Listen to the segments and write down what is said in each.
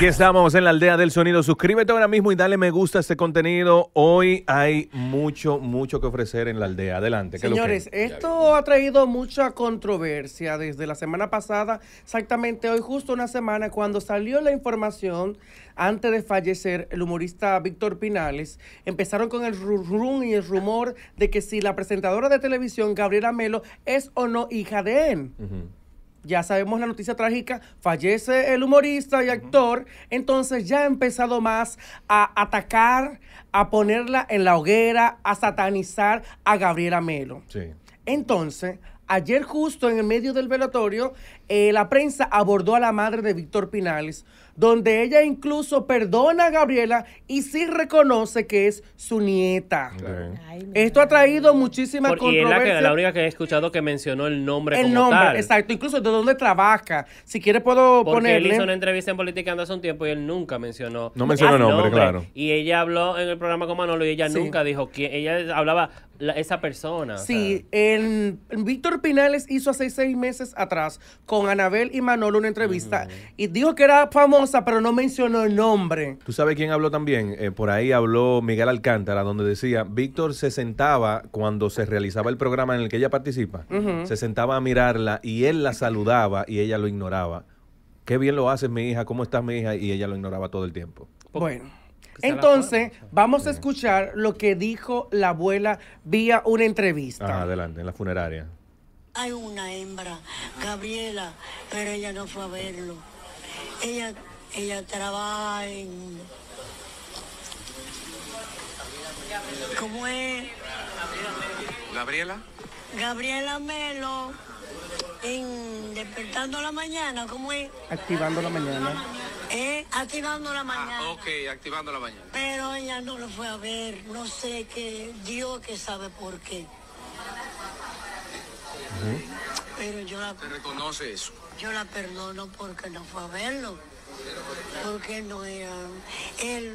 Aquí estamos en la aldea del sonido. Suscríbete ahora mismo y dale me gusta a este contenido. Hoy hay mucho, mucho que ofrecer en la aldea. Adelante. Señores, esto ha traído mucha controversia desde la semana pasada, exactamente hoy, justo una semana, cuando salió la información antes de fallecer el humorista Víctor Pinales. Empezaron con el rum y el rumor de que si la presentadora de televisión, Gabriela Melo, es o no hija de él ya sabemos la noticia trágica, fallece el humorista y actor, entonces ya ha empezado más a atacar, a ponerla en la hoguera, a satanizar a Gabriela Melo. Entonces, ayer justo en el medio del velatorio, eh, la prensa abordó a la madre de Víctor Pinales donde ella incluso perdona a Gabriela y sí reconoce que es su nieta. Esto ha traído muchísimas controversias. Y es la, única que he escuchado que mencionó el nombre El nombre, exacto. Incluso de dónde trabaja. Si quiere puedo Porque él hizo una entrevista en Política hace un tiempo y él nunca mencionó... No mencionó el nombre, claro. Y ella habló en el programa con Manolo y ella nunca dijo quién. Ella hablaba esa persona. Sí, Víctor Pinales hizo hace seis meses atrás con Anabel y Manolo una entrevista y dijo que era famoso pero no mencionó el nombre. ¿Tú sabes quién habló también? Eh, por ahí habló Miguel Alcántara, donde decía, Víctor se sentaba cuando se realizaba el programa en el que ella participa, se sentaba a mirarla y él la saludaba y ella lo ignoraba. Qué bien lo haces, mi hija, ¿cómo estás, mi hija? Y ella lo ignoraba todo el tiempo. Bueno. Entonces, vamos a escuchar lo que dijo la abuela vía una entrevista. adelante, en la funeraria. Hay una hembra, Gabriela, pero ella no fue a verlo. Ella ella trabaja en... ¿Cómo es? Gabriela. Gabriela Melo en Despertando la Mañana, ¿cómo es? Activando la mañana. Eh, activando la mañana. Ah, ok, activando la mañana. Pero ella no lo fue a ver, no sé qué, Dios que sabe por qué. Pero yo la... ¿Te reconoce eso? Yo la perdono porque no fue a verlo porque no era, él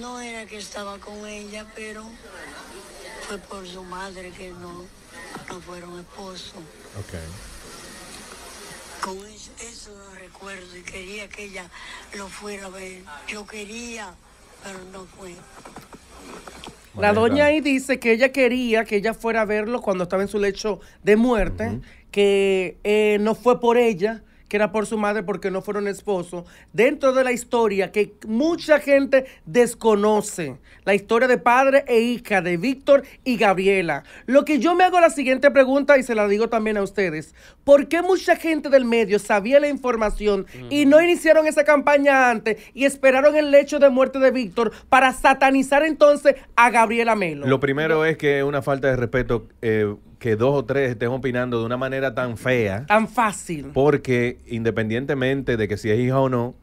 no era que estaba con ella, pero fue por su madre que no, no fueron esposos. Okay. Con eso, recuerdo y quería que ella lo fuera a ver. Yo quería, pero no fue. La doña ahí dice que ella quería que ella fuera a verlo cuando estaba en su lecho de muerte, que eh, no fue por ella, que era por su madre porque no fueron esposos, dentro de la historia que mucha gente desconoce, la historia de padre e hija de Víctor y Gabriela. Lo que yo me hago la siguiente pregunta y se la digo también a ustedes, ¿por qué mucha gente del medio sabía la información y no iniciaron esa campaña antes y esperaron el hecho de muerte de Víctor para satanizar entonces a Gabriela Melo? Lo primero es que una falta de respeto eh, que dos o tres estén opinando de una manera tan fea. Tan fácil. Porque independientemente de que si es hija o no,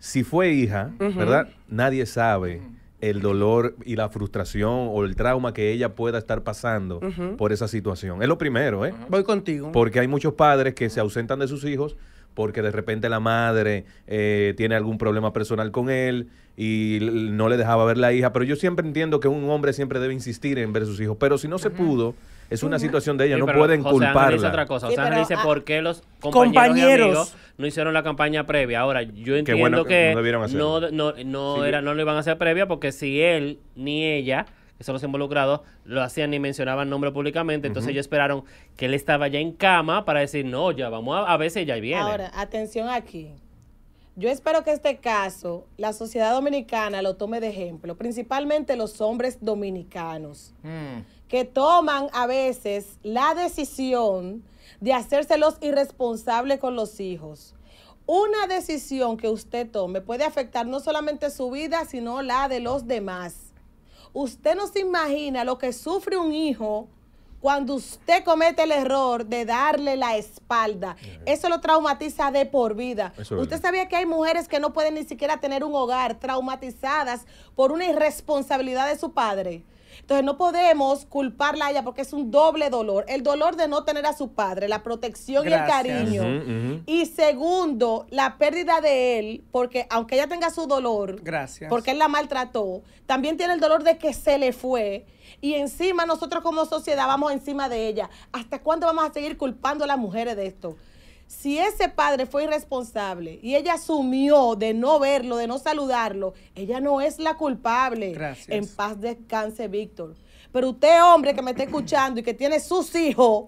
si fue hija, ¿verdad? Nadie sabe el dolor y la frustración o el trauma que ella pueda estar pasando por esa situación. Es lo primero, ¿eh? Voy contigo. Porque hay muchos padres que se ausentan de sus hijos porque de repente la madre eh, tiene algún problema personal con él y no le dejaba ver la hija. Pero yo siempre entiendo que un hombre siempre debe insistir en ver a sus hijos. Pero si no se pudo es una situación de ella, no pueden José culparla. dice otra cosa. José dice por qué los compañeros, no hicieron la campaña previa. Ahora, yo entiendo que, no, no, no, era, no lo iban a hacer previa porque si él ni ella que son los involucrados, lo hacían ni mencionaban nombre públicamente. Entonces ellos esperaron que él estaba ya en cama para decir, no, ya vamos a, a si ya viene. Ahora, atención aquí. Yo espero que este caso la sociedad dominicana lo tome de ejemplo, principalmente los hombres dominicanos. Mm que toman a veces la decisión de hacérselos irresponsables con los hijos. Una decisión que usted tome puede afectar no solamente su vida, sino la de los demás. Usted no se imagina lo que sufre un hijo cuando usted comete el error de darle la espalda. Eso lo traumatiza de por vida. usted sabía que hay mujeres que no pueden ni siquiera tener un hogar, traumatizadas por una irresponsabilidad de su padre. Entonces no podemos culparla a ella porque es un doble dolor. El dolor de no tener a su padre, la protección y el cariño. Y segundo, la pérdida de él, porque aunque ella tenga su dolor, Gracias. porque él la maltrató, también tiene el dolor de que se le fue. Y encima nosotros como sociedad vamos encima de ella. ¿Hasta cuándo vamos a seguir culpando a las mujeres de esto? si ese padre fue irresponsable y ella asumió de no verlo, de no saludarlo, ella no es la culpable. Gracias. En paz descanse, Víctor. Pero usted, hombre, que me está escuchando y que tiene sus hijos,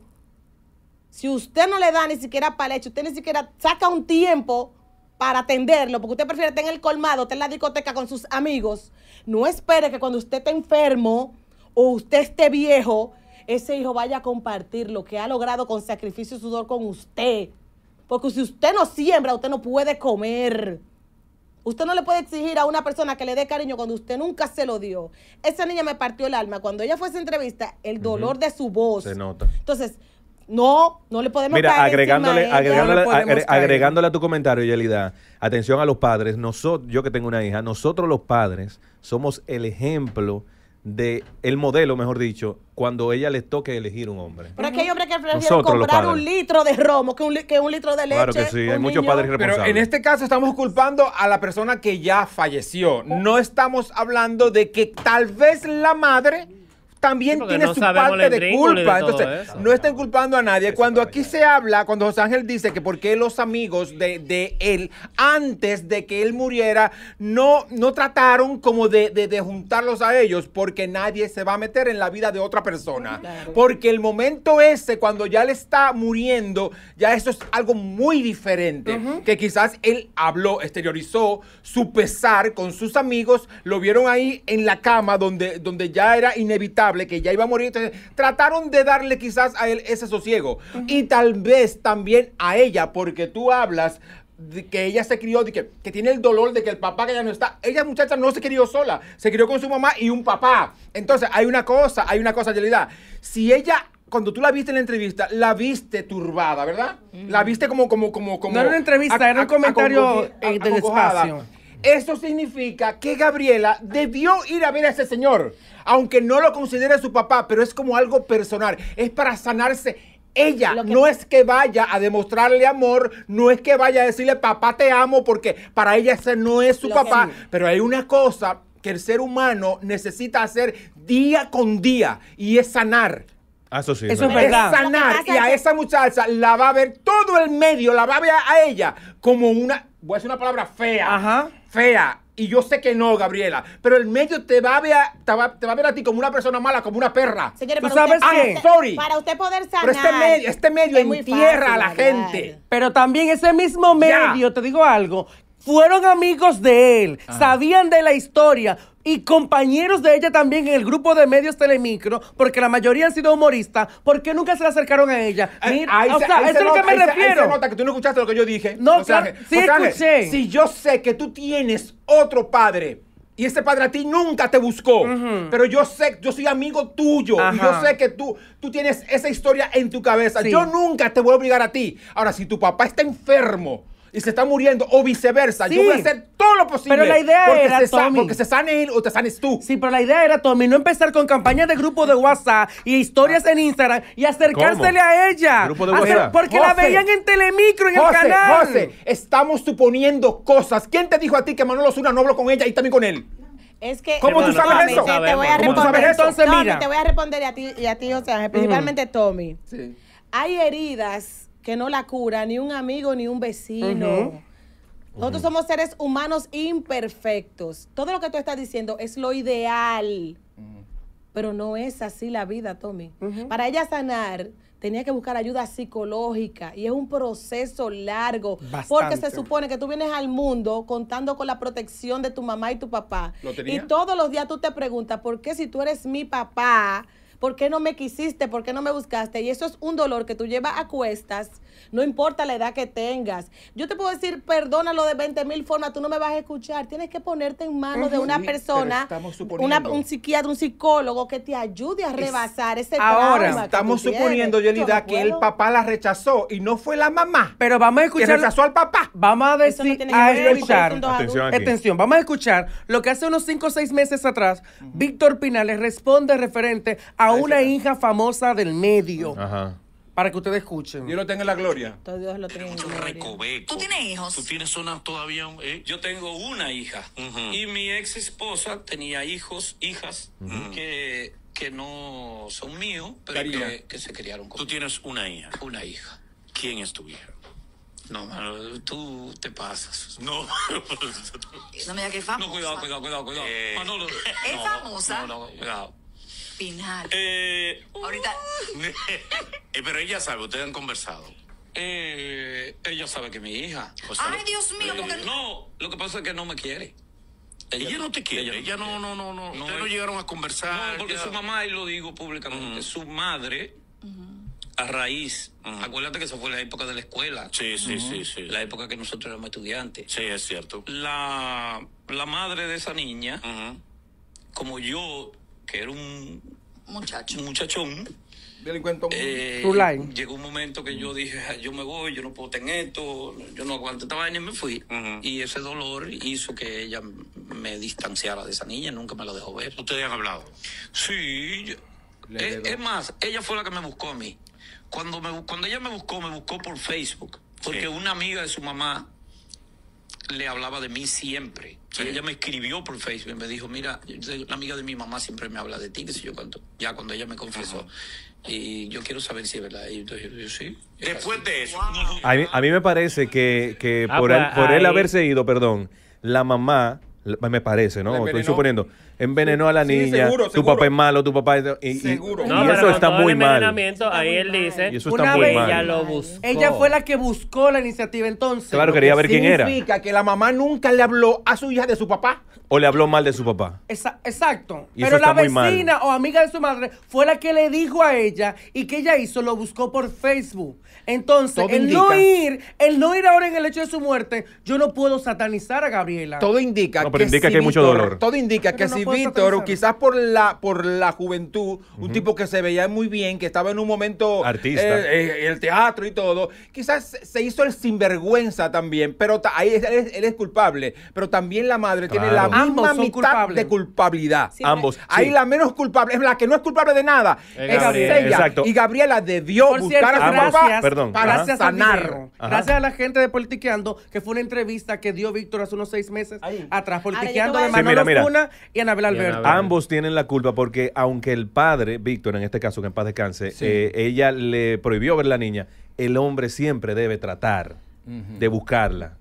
si usted no le da ni siquiera para usted ni siquiera saca un tiempo para atenderlo, porque usted prefiere estar en el colmado, estar en la discoteca con sus amigos, no espere que cuando usted esté enfermo o usted esté viejo, ese hijo vaya a compartir lo que ha logrado con sacrificio y sudor con usted. Porque si usted no siembra, usted no puede comer. Usted no le puede exigir a una persona que le dé cariño cuando usted nunca se lo dio. Esa niña me partió el alma. Cuando ella fue a esa entrevista, el dolor de su voz. Se nota. Entonces, no, no le podemos Mira, caer agregándole, agregándole, a tu comentario, Yelida, atención a los padres. Nosotros, yo que tengo una hija, nosotros los padres somos el ejemplo de el modelo, mejor dicho, cuando ella les toque elegir un hombre. Pero es que hay hombres que prefieren comprar un litro de romo que un, que un litro de leche. Claro que sí, hay muchos padres irresponsables. Pero en este caso estamos culpando a la persona que ya falleció. No estamos hablando de que tal vez la madre también tiene su parte de culpa. Entonces, no estén culpando a nadie. cuando aquí se habla, cuando José Ángel dice que porque los amigos de, él, antes de que él muriera, no, no trataron como de, juntarlos a ellos, porque nadie se va a meter en la vida de otra persona. Porque el momento ese, cuando ya le está muriendo, ya eso es algo muy diferente. Que quizás él habló, exteriorizó su pesar con sus amigos, lo vieron ahí en la cama donde, donde ya era inevitable que ya iba a morir. trataron de darle quizás a él ese sosiego. Y tal vez también a ella, porque tú hablas de que ella se crió, de que, que, tiene el dolor de que el papá que ya no está. Ella, muchacha, no se crió sola, se crió con su mamá y un papá. Entonces, hay una cosa, hay una cosa, realidad Si ella cuando tú la viste en la entrevista, la viste turbada, ¿verdad? La viste como, como, como, como. No era una entrevista, era un comentario eh, eso significa que Gabriela debió ir a ver a ese señor, aunque no lo considere su papá, pero es como algo personal, es para sanarse ella no es que vaya a demostrarle amor, no es que vaya a decirle papá te amo, porque para ella ese no es su papá. Pero hay una cosa que el ser humano necesita hacer día con día y es sanar. Ah, eso Eso es verdad. Es sanar y a esa muchacha la va a ver todo el medio, la va a ver a ella como una, voy a decir una palabra fea. Ajá fea. Y yo sé que no, Gabriela, pero el medio te va a ver a, te va, a, ver a ti como una persona mala, como una perra. ¿Tú sabes qué? Para, usted, poder sanar. Pero este medio, este medio entierra a la gente. Pero también ese mismo medio, te digo algo, fueron amigos de él, sabían de la historia y compañeros de ella también en el grupo de medios Telemicro, porque la mayoría han sido humoristas, porque nunca se le acercaron a ella? Eh, Mira, ahí o eso es lo que me refiero. nota que tú no escuchaste lo que yo dije. No, escuché. si yo sé que tú tienes otro padre y ese padre a ti nunca te buscó. Pero yo sé, yo soy amigo tuyo. Y yo sé que tú, tú tienes esa historia en tu cabeza. Yo nunca te voy a obligar a ti. Ahora, si tu papá está enfermo y se está muriendo o viceversa. Yo voy a hacer todo lo posible. Pero la idea era, Tommy. porque se sane él o te sanes tú. Sí, pero la idea era, Tommy, no empezar con campañas de grupo de WhatsApp y historias ah. en Instagram y acercársele a ella. ¿Grupo de WhatsApp? Porque la veían en Telemicro, en el canal. José, estamos suponiendo cosas. ¿Quién te dijo a ti que Manolo Osuna no habló con ella y también con él? Es que. ¿Cómo tú sabes eso? Te, voy a ¿Cómo sabes Entonces, te voy a responder a ti y a ti, o sea, principalmente Tommy. Sí. Hay heridas que no la cura ni un amigo ni un vecino. Nosotros somos seres humanos imperfectos. Todo lo que tú estás diciendo es lo ideal. Pero no es así la vida, Tommy. Para ella sanar, tenía que buscar ayuda psicológica y es un proceso largo porque se supone que tú vienes al mundo contando con la protección de tu mamá y tu papá y todos los días tú te preguntas por qué si tú eres mi papá ¿Por qué no me quisiste? ¿Por qué no me buscaste? Y eso es un dolor que tú llevas a cuestas no importa la edad que tengas. Yo te puedo decir, perdónalo de 20 mil formas, tú no me vas a escuchar. Tienes que ponerte en manos de una persona, una, un psiquiatra, un psicólogo que te ayude a rebasar ese ese Ahora, estamos suponiendo, Yelida, que el papá la rechazó y no fue la mamá. Pero vamos a escuchar. Que rechazó al papá. Vamos a decir, a escuchar. Atención, vamos a escuchar lo que hace unos 5 o 6 meses atrás, Víctor Pinales responde referente a una hija famosa del medio. Ajá. Para que ustedes escuchen. Yo lo tengo en la gloria. Todo Dios lo tenga en la gloria. ¿Tú tienes hijos? ¿Tú tienes una todavía? Eh. Yo tengo una hija. Y mi ex esposa tenía hijos, hijas, que, que no son míos, pero que, que, se criaron conmigo. ¿Tú tienes una hija? Una hija. ¿Quién es tu hija? No, tú te pasas. No, no me digas que es famosa. No, cuidado, cuidado, cuidado, cuidado. Eh. Manolo, ¿Es famosa? No, no, cuidado final. Eh, Ahorita. Eh, pero ella sabe, ustedes han conversado. Eh, ella sabe que mi hija. Ay, Dios mío, porque no. Lo que pasa es que no me quiere. Ella, no te quiere, ella, no, no, no, no, Ustedes no, llegaron a conversar. No, porque su mamá, y lo digo públicamente, su madre, a raíz, acuérdate que esa fue la época de la escuela. Sí, sí, sí, sí. La época que nosotros éramos estudiantes. Sí, es cierto. La, la madre de esa niña, como yo que era un muchacho. Un muchachón. Delincuente. Eh, llegó un momento que yo dije, yo me voy, yo no puedo tener esto, yo no aguanto esta y me fui. Y ese dolor hizo que ella me distanciara de esa niña, nunca me la dejó ver. ¿Ustedes han hablado? Sí. es más, ella fue la que me buscó a mí. Cuando, me, cuando ella me buscó, me buscó por Facebook, porque una amiga de su mamá le hablaba de mí siempre. ella me escribió por Facebook y me dijo, mira, la amiga de mi mamá siempre me habla de ti, yo Ya cuando ella me confesó. Y yo quiero saber si es verdad. Y entonces yo, sí. Después de eso. A, mí, me parece que, ah, por, pues, por él haberse ido, perdón, la mamá me parece, ¿no? Estoy suponiendo. Envenenó a la niña, tu papá es malo, tu papá es... seguro. y, eso está muy mal. Ahí él dice, y eso está muy mal. Ella, lo buscó. ella fue la que buscó la iniciativa entonces. Claro, quería ver quién era. Significa que la mamá nunca le habló a su hija de su papá. O le habló mal de su papá. exacto. Pero la vecina o amiga de su madre fue la que le dijo a ella y que ella hizo, lo buscó por Facebook. Entonces, el no ir, el no ir ahora en el hecho de su muerte, yo no puedo satanizar a Gabriela. Todo indica indica que hay mucho dolor. Todo indica que si Víctor, quizás por la, por la juventud, un tipo que se veía muy bien, que estaba en un momento. Artista. Eh, eh, el teatro y todo, quizás se hizo el sinvergüenza también, pero ahí él es, culpable. Pero también la madre tiene la misma mitad de culpabilidad. Ambos. Eh, ahí la menos culpable, es la que no es culpable de nada. Es Y Gabriela debió dios buscar a su papá para sanar. Gracias a la gente de Politiqueando, que fue una entrevista que dio Víctor hace unos seis meses atrás de y Ambos tienen la culpa porque aunque el padre, Víctor en este caso, que en paz descanse, eh, ella le prohibió ver la niña, el hombre siempre debe tratar de buscarla.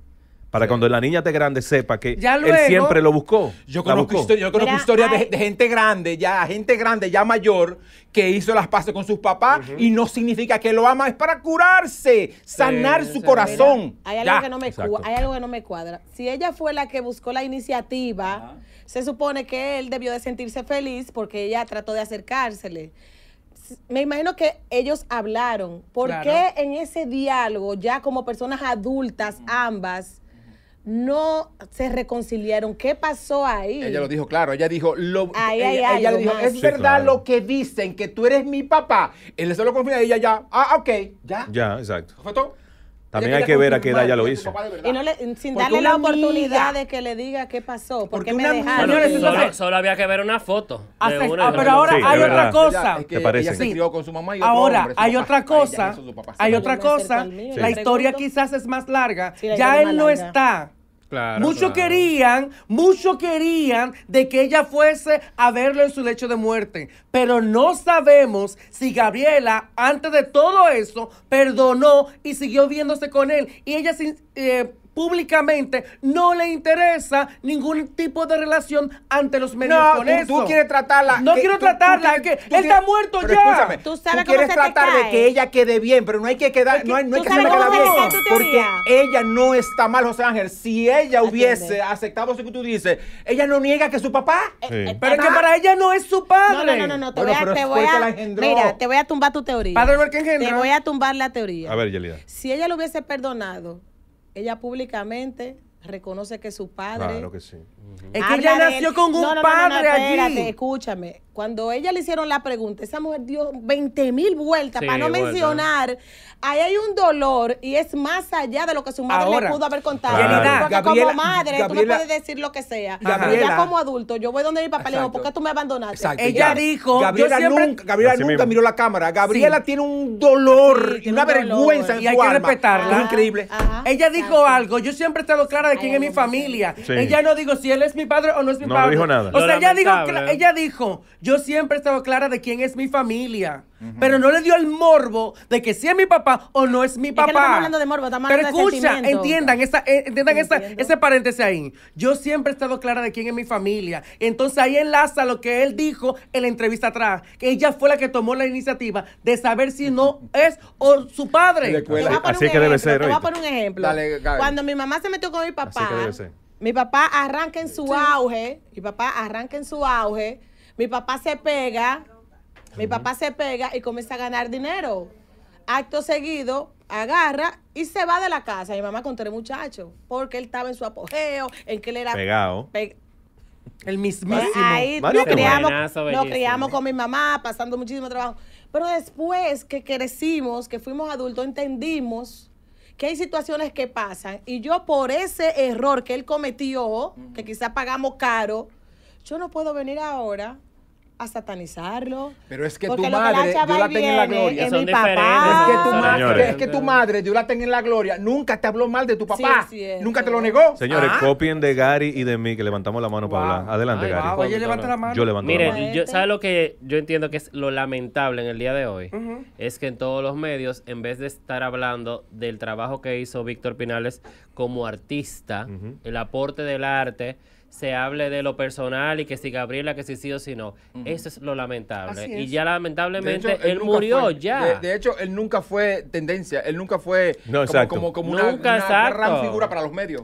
Para cuando la niña esté grande sepa que él siempre lo buscó. Yo conozco, historias de, gente grande, ya gente grande, ya mayor, que hizo las paces con sus papás y no significa que lo ama, es para curarse, sanar su corazón. hay, algo que no me cuadra. Si ella fue la que buscó la iniciativa, se supone que él debió de sentirse feliz porque ella trató de acercársele me imagino que ellos hablaron. ¿Por qué en ese diálogo, ya como personas adultas ambas, no se reconciliaron. ¿Qué pasó ahí? Ella lo dijo claro, ella dijo, lo, ella, dijo, es verdad lo que dicen, que tú eres mi papá. Él se lo confía y ella ya, ah, ok, ya. Ya, exacto. También hay que ver a qué edad ya lo hizo. Y no le, sin darle la oportunidad de que le diga qué pasó, por qué me dejaron. solo, había que ver una foto. Ah, pero ahora hay otra cosa. parece? se con su mamá y ahora hay, otra cosa, hay otra cosa. La historia quizás es más larga. ya él no está mucho querían, mucho querían de que ella fuese a verlo en su lecho de muerte, pero no sabemos si Gabriela, antes de todo eso, perdonó y siguió viéndose con él. Y ella sin... Eh, públicamente no le interesa ningún tipo de relación ante los medios no, con tú, tú quieres tratarla. No quiero tratarla, él está muerto ya. tú, sabes tú quieres tratar de que ella quede bien, pero no hay que quedar, no, hay, que quedar bien, porque ella no está mal, José Ángel. Si ella hubiese aceptado eso que tú dices, ella no niega que su papá, eh, sí. Eh, pero que para ella no es su padre. No, no, no, no, te voy a, mira, te voy a tumbar tu teoría. Padre, que Te voy a tumbar la teoría. A ver, Yelida. Si ella lo hubiese perdonado, ella públicamente reconoce que su padre es que ella nació con un padre allí. Escúchame, cuando ella le hicieron la pregunta, esa mujer dio 20 mil vueltas para no mencionar. Ahí hay un dolor y es más allá de lo que su madre le pudo haber contado. porque como madre, tú no puedes decir lo que sea. pero ya como adulto, yo voy donde mi papá le dijo, ¿por qué tú me abandonaste? ella dijo. Gabriela nunca, Gabriela nunca miró la cámara. Gabriela tiene un dolor una vergüenza en y hay que respetarla. es increíble. ella dijo algo. Yo siempre he estado clara de quién es mi familia. Ella no digo si él es mi padre o no es mi padre. No dijo nada. O sea, ella dijo, ella dijo, yo siempre he estado clara de quién es mi familia. Pero no le dio el morbo de que si es mi papá o no es mi papá. estamos hablando de morbo, estamos Pero hablando de escucha, entiendan, esa, eh, entiendan ese paréntesis ahí. Yo siempre he estado clara de quién es mi familia. Entonces ahí enlaza lo que él dijo en la entrevista atrás, que ella fue la que tomó la iniciativa de saber si no es o su padre. Así que debe ser. voy a poner un ejemplo. Cuando mi mamá se metió con mi papá. Mi papá arranca en su auge, mi papá arranca en su auge, mi papá se pega, mi papá se pega y comienza a ganar dinero. Acto seguido, agarra y se va de la casa. Mi mamá con tres muchachos, porque él estaba en su apogeo, en que él era... Pegado. el mismísimo. Ahí lo criamos, criamos con mi mamá, pasando muchísimo trabajo. Pero después que crecimos, que fuimos adultos, entendimos que hay situaciones que pasan y yo por ese error que él cometió, que quizás pagamos caro, yo no puedo venir ahora a satanizarlo. Pero es que tu madre, la yo en la gloria. Es, mi papá. Es que, tu madre, es yo la tengo en la gloria, nunca te habló mal de tu papá. nunca te lo negó. Señores, ah. copien de Gary y de mí, que levantamos la mano para hablar. Adelante, Gary. yo la mano. Yo Mire, la mano. Yo, ¿sabe lo que yo entiendo que es lo lamentable en el día de hoy? Es que en todos los medios, en vez de estar hablando del trabajo que hizo Víctor Pinales como artista, el aporte del arte, se hable de lo personal y que si Gabriela, que si sí o si no. Eso es lo lamentable. Y ya lamentablemente él, murió ya. De, hecho, él nunca fue tendencia, él nunca fue como, como, una, figura para los medios.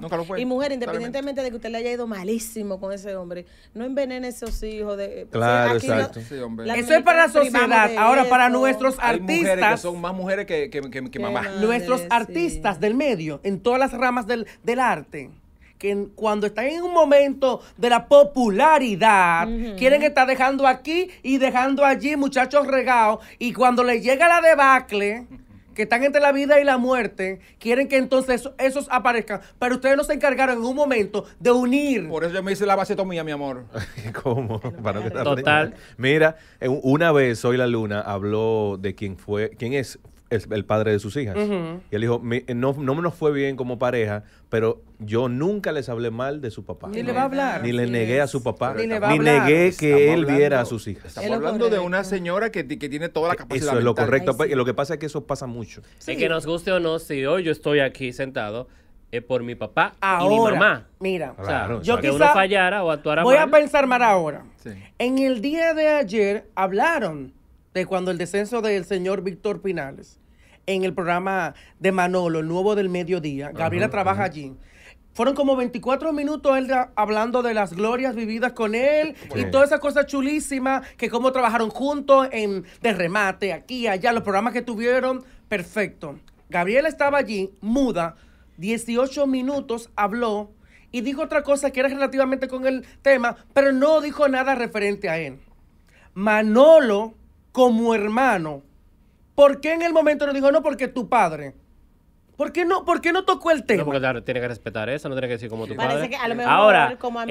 Nunca lo fue. Y mujer, independientemente de que usted le haya ido malísimo con ese hombre, no envenene esos hijos de... Claro, exacto. Eso es para la sociedad. Ahora, para nuestros artistas... Que son más mujeres que, que, que, mamás. Nuestros artistas del medio, en todas las ramas del, del arte que cuando están en un momento de la popularidad, quieren estar dejando aquí y dejando allí muchachos regados y cuando les llega la debacle que están entre la vida y la muerte, quieren que entonces esos, aparezcan. Pero ustedes no se encargaron en un momento de unir. Por eso yo me hice la base vasectomía, mi amor. ¿Cómo? Para Total. Mira, una vez hoy la Luna habló de quién fue, quién es el, padre de sus hijas. Y él dijo, eh, no, no nos fue bien como pareja, pero yo nunca les hablé mal de su papá. Ni le va a hablar. Ni le negué a su papá. Ni, le va a ni negué que él viera a sus hijas. Estamos hablando de una señora que, tiene toda la e-, capacidad. Eso es lo correcto. Pues, y Lo que pasa es que eso pasa mucho. Sí. que nos guste o no, si hoy yo estoy aquí sentado, es eh, por mi papá y mi mamá. Mira, o sea, yo que fallara o actuara voy a pensar mal ahora. En el día de ayer hablaron cuando el descenso del señor Víctor Pinales en el programa de Manolo, el nuevo del mediodía, Gabriela trabaja allí. Fueron como 24 minutos él hablando de las glorias vividas con él y todas esas cosas chulísimas que cómo trabajaron juntos en de remate, aquí, allá, los programas que tuvieron, perfecto. Gabriela estaba allí, muda, 18 minutos habló y dijo otra cosa que era relativamente con el tema, pero no dijo nada referente a él. Manolo como hermano, ¿por qué en el momento no dijo, no, porque tu padre? ¿Por qué no, por no tocó el tema? No, porque tiene que respetar eso, no tiene que decir como tu padre. Ahora, y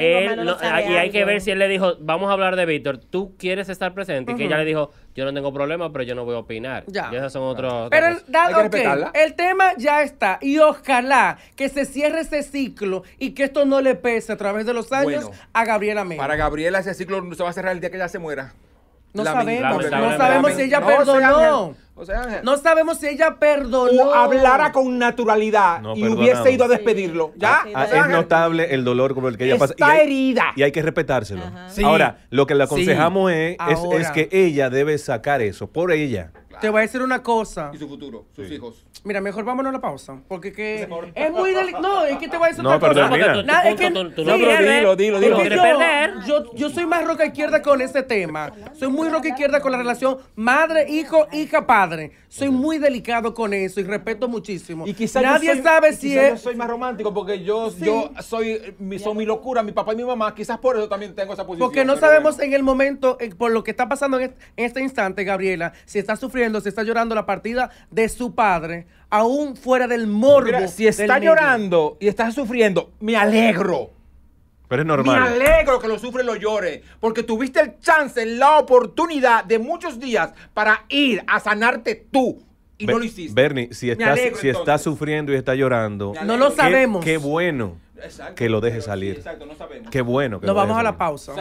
hay que ver si él le dijo, vamos a hablar de Víctor, tú quieres estar presente. Y que ella le dijo, yo no tengo problema, pero yo no voy a opinar. Ya. Y esos son otros... Pero el, que el tema ya está. Y ojalá que se cierre ese ciclo y que esto no le pese a través de los años a Gabriela Mena. Para Gabriela ese ciclo se va a cerrar el día que ella se muera. No sabemos, no sabemos si ella perdonó. O no sabemos si ella perdonó. hablara con naturalidad y hubiese ido a despedirlo. ¿Ya? Ah, ah, es notable el dolor como el que ella pasa. Está herida. Y hay que respetárselo. Ahora, lo que le aconsejamos es, que ella debe sacar eso por ella. Te voy a decir una cosa. Y su futuro, sus hijos. Mira, mejor vámonos a la pausa. Porque que es muy delicado. No, es que te voy a decir otra cosa. no es pero dilo, dilo, dilo. yo, Yo, soy más roca izquierda con ese tema. Soy muy roca izquierda con la relación madre, hijo, hija, padre. Soy muy delicado con eso y respeto muchísimo. Y quizás Nadie sabe si es. soy más romántico porque yo, yo soy, mi, son mi locura, mi papá y mi mamá. Quizás por eso también tengo esa posición. Porque no sabemos en el momento, eh, por lo que está pasando en este instante, Gabriela, si está sufriendo si se está llorando la partida de su padre, aún fuera del morbo. si está llorando y está sufriendo, me alegro. Pero es normal. Me alegro que lo sufre y lo llore, porque tuviste el chance, la oportunidad de muchos días para ir a sanarte tú. Y no lo hiciste. Bernie, si estás, si estás sufriendo y está llorando, no lo sabemos. Qué, bueno que lo deje salir. exacto, no sabemos. Qué bueno que Nos vamos a la pausa.